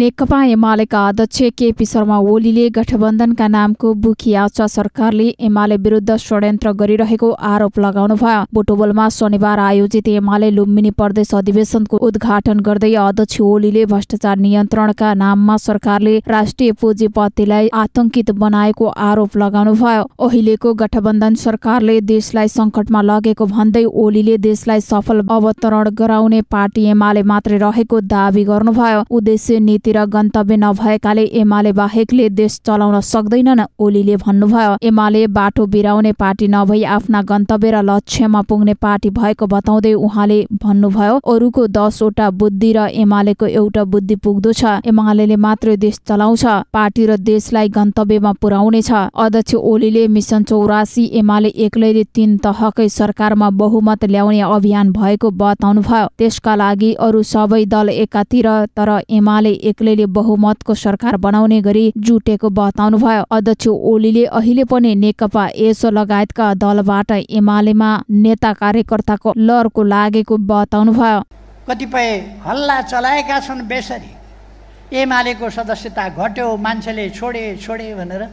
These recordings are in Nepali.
नेकपा एमालेका अध्यक्ष केपी शर्मा ओलीले गठबन्धनका नामको बुखी आचा सरकारले एमाले विरुद्ध षड्यन्त्र गरिरहेको आरोप लगाउनुभयो बोटोबलमा शनिबार आयोजित एमाले लुम्बिनी प्रदेश अधिवेशनको उद्घाटन गर्दै अध्यक्ष ओलीले भ्रष्टाचार नियन्त्रणका नाममा सरकारले राष्ट्रिय पुँजीपतिलाई आतंकित बनाएको आरोप लगाउनुभयो अहिलेको गठबन्धन सरकारले देशलाई संकटमा लगेको भन्दै ओलीले देशलाई सफल अवतरण गराउने पार्टी एमाले मात्रै रहेको दावी गर्नुभयो उद्देश्य नीति राज्यतिर गन्तव्य नभएकाले एमाले बाहेकले देश चलाउन सक्दैनन् ओलीले भन्नुभयो एमाले बाटो बिराउने पार्टी नभई आफ्ना गन्तव्य र लक्ष्यमा पुग्ने पार्टी भएको बताउँदै उहाँले भन्नुभयो अरूको दसवटा बुद्धि र एमालेको एउटा बुद्धि पुग्दो छ एमाले मात्रै देश चलाउँछ पार्टी र देशलाई गन्तव्यमा पुर्याउनेछ अध्यक्ष ओलीले मिसन चौरासी एमाले एक्लैले तीन तहकै सरकारमा बहुमत ल्याउने अभियान भएको बताउनुभयो त्यसका लागि अरू सबै दल एकातिर तर एमाले एक एक्लैले बहुमतको सरकार बनाउने गरी जुटेको बताउनुभयो अध्यक्ष ओलीले अहिले पनि नेकपा यसो लगायतका दलबाट एमालेमा नेता कार्यकर्ताको लहरको लागेको बताउनुभयो कतिपय हल्ला चलाएका छन् बेसरी एमालेको सदस्यता घट्यो मान्छेले छोडे छोडे भनेर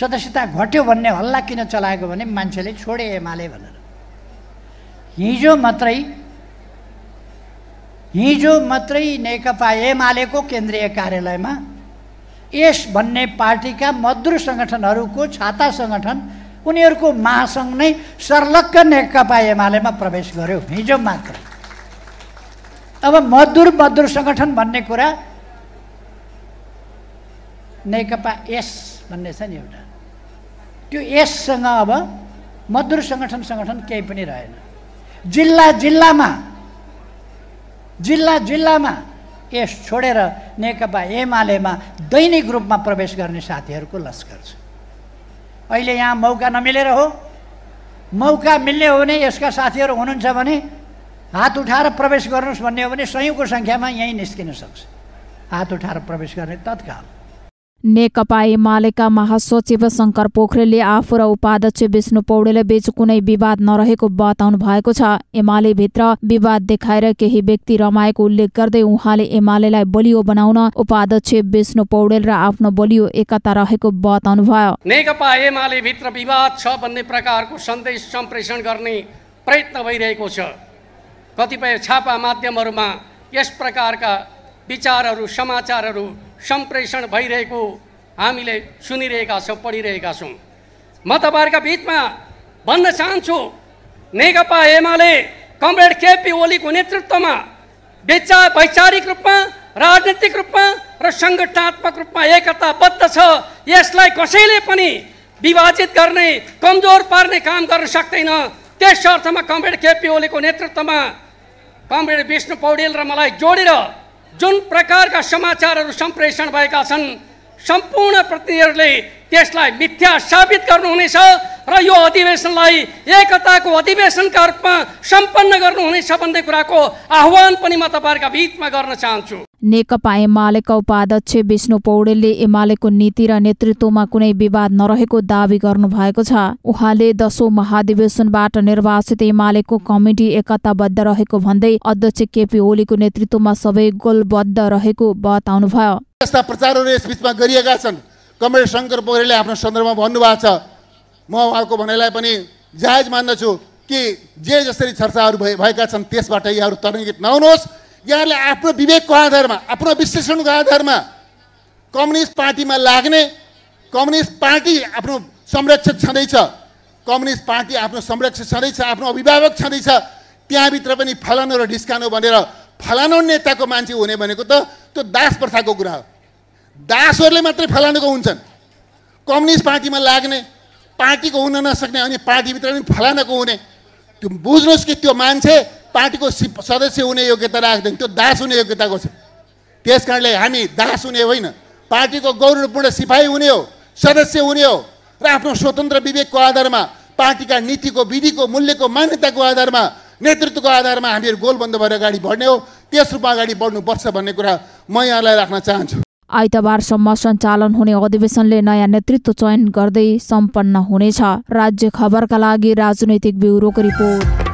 सदस्यता घट्यो भन्ने हल्ला किन चलाएको भने मान्छेले छोडे एमाले भनेर हिजो मात्रै हिजो मात्रै नेकपा एमालेको केन्द्रीय कार्यालयमा यस भन्ने पार्टीका मधुर सङ्गठनहरूको छाता सङ्गठन उनीहरूको महासङ्घ नै सर्लक्क नेकपा एमालेमा प्रवेश गर्यो हिजो मात्र अब मधुर मधुर सङ्गठन भन्ने कुरा नेकपा एस भन्ने छ नि एउटा त्यो यससँग अब मधुर सङ्गठन सङ्गठन केही पनि रहेन जिल्ला जिल्लामा जिल्ला जिल्लामा यस छोडेर नेकपा एमालेमा दैनिक रूपमा प्रवेश गर्ने साथीहरूको लस्कर छ अहिले यहाँ मौका नमिलेर हो मौका मिल्ने हो भने यसका साथीहरू हुनुहुन्छ भने हात उठाएर प्रवेश गर्नुहोस् भन्ने हो भने सयौँको सङ्ख्यामा यहीँ निस्किन सक्छ हात उठाएर प्रवेश गर्ने तत्काल नेकपा एमालेका महासचिव शङ्कर पोखरेलले आफू र उपाध्यक्ष विष्णु पौडेल बीच कुनै विवाद नरहेको बताउनु भएको छ एमाले भित्र विवाद देखाएर केही व्यक्ति रमाएको उल्लेख गर्दै उहाँले एमालेलाई बलियो बनाउन उपाध्यक्ष विष्णु पौडेल र आफ्नो बलियो एकता रहेको बताउनुभयो नेकपा एमाले भित्र विवाद छ भन्ने प्रकारको सन्देश सम्प्रेषण गर्ने प्रयत्न भइरहेको छ कतिपय छापा माध्यमहरूमा यस प्रकारका विचारहरू समाचारहरू सम्प्रेषण भइरहेको हामीले सुनिरहेका छौँ पढिरहेका छौँ म तपाईँहरूका बिचमा भन्न चाहन्छु नेकपा एमाले कमरेड केपी ओलीको नेतृत्वमा विचार वैचारिक रूपमा राजनीतिक रूपमा र सङ्गठनात्मक रूपमा एकताबद्ध छ यसलाई कसैले पनि विभाजित गर्ने कमजोर पार्ने काम गर्न सक्दैन त्यस अर्थमा कमरेड केपी ओलीको नेतृत्वमा कमरेड विष्णु पौडेल र मलाई जोडेर जुन प्रकारका समाचारहरू सम्प्रेषण भएका छन् सम्पूर्ण प्रतिनिधिहरूले त्यसलाई मिथ्या साबित गर्नुहुनेछ र यो अधिवेशनलाई एकताको अधिवेशनका रूपमा सम्पन्न गर्नुहुनेछ भन्ने कुराको आह्वान पनि म तपाईँहरूका बिचमा गर्न चाहन्छु नेकपा एमालेका उपाध्यक्ष विष्णु पौडेलले एमालेको नीति र नेतृत्वमा कुनै विवाद नरहेको दावी गर्नुभएको छ उहाँले दशौं महाधिवेशनबाट निर्वाचित एमालेको कमिटी एकताबद्ध रहेको भन्दै अध्यक्ष केपी ओलीको नेतृत्वमा सबै गोलबद्ध रहेको बताउनुभयो यस्ता प्रचारहरू यसबिचमा गरिएका छन् कमरेड शङ्कर पौडेलले आफ्नो सन्दर्भमा भन्नुभएको म उहाँको भनाइलाई पनि जायज मान्दछु कि जे जसरी चर्चाहरू भएका छन् त्यसबाट यहाँहरू तरङ्गित नहुनुहोस् यहाँले आफ्नो विवेकको आधारमा आफ्नो विश्लेषणको आधारमा कम्युनिस्ट पार्टीमा लाग्ने कम्युनिस्ट पार्टी आफ्नो संरक्षक छँदैछ कम्युनिस्ट पार्टी आफ्नो संरक्षक छँदैछ आफ्नो अभिभावक छँदैछ त्यहाँभित्र पनि फलानु र ढिस्कानु भनेर फलानु नेताको मान्छे हुने भनेको त त्यो दास प्रथाको कुरा हो दासहरूले मात्रै फलानुको हुन्छन् कम्युनिस्ट पार्टीमा लाग्ने पार्टीको हुन नसक्ने अनि पार्टीभित्र पनि फलानुको हुने त्यो बुझ्नुहोस् कि त्यो मान्छे पार्टीको सदस्य हुने योग्यता राख्दैन त्यो दास हुने योग्यताको छ त्यस कारणले हामी दास हुने होइन पार्टीको गौरवपूर्ण सिपाही हुने हो सदस्य हुने हो र आफ्नो स्वतन्त्र विवेकको आधारमा पार्टीका नीतिको विधिको मूल्यको मान्यताको आधारमा नेतृत्वको आधारमा हामीहरू गोलबन्द भएर अगाडि बढ्ने हो त्यस रूपमा अगाडि बढ्नुपर्छ भन्ने कुरा म यहाँलाई राख्न चाहन्छु आइतबारसम्म सञ्चालन हुने अधिवेशनले नयाँ नेतृत्व चयन गर्दै सम्पन्न हुनेछ राज्य खबरका लागि राजनैतिक ब्युरोको रिपोर्ट